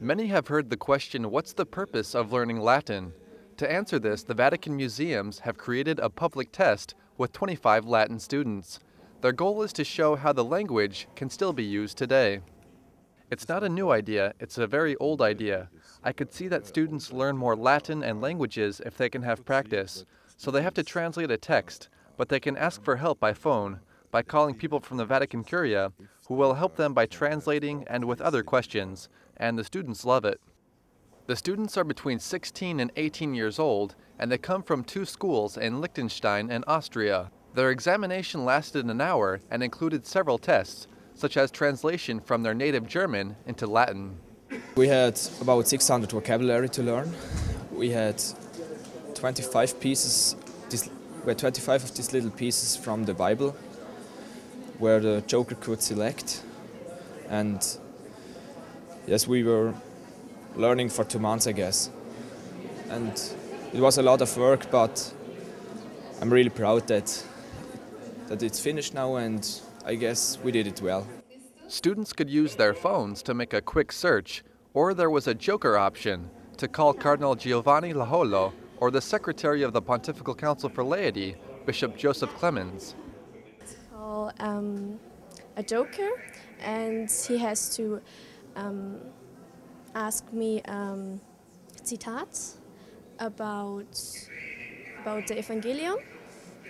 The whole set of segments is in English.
Many have heard the question, what's the purpose of learning Latin? To answer this, the Vatican Museums have created a public test with 25 Latin students. Their goal is to show how the language can still be used today. It's not a new idea, it's a very old idea. I could see that students learn more Latin and languages if they can have practice, so they have to translate a text, but they can ask for help by phone, by calling people from the Vatican Curia, who will help them by translating and with other questions, and the students love it. The students are between 16 and 18 years old, and they come from two schools in Liechtenstein and Austria. Their examination lasted an hour and included several tests, such as translation from their native German into Latin. We had about 600 vocabulary to learn. We had 25 pieces, this, we had 25 of these little pieces from the Bible where the joker could select. And yes, we were learning for two months, I guess. And it was a lot of work, but I'm really proud that, that it's finished now and I guess we did it well. Students could use their phones to make a quick search, or there was a joker option to call Cardinal Giovanni Laholo or the Secretary of the Pontifical Council for Laity, Bishop Joseph Clemens um, a joker, and he has to um, ask me um, citats about about the Evangelium,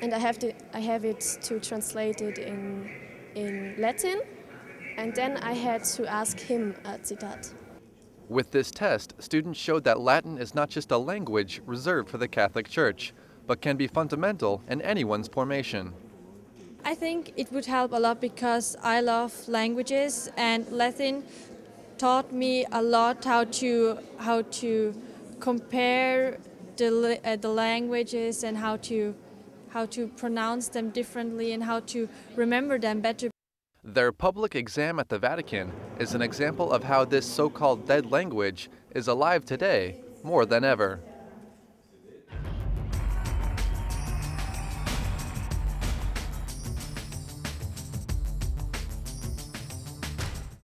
and I have to I have it to translate it in in Latin, and then I had to ask him a citat. With this test, students showed that Latin is not just a language reserved for the Catholic Church, but can be fundamental in anyone's formation. I think it would help a lot because I love languages and Latin taught me a lot how to how to compare the, uh, the languages and how to how to pronounce them differently and how to remember them better. Their public exam at the Vatican is an example of how this so-called dead language is alive today more than ever.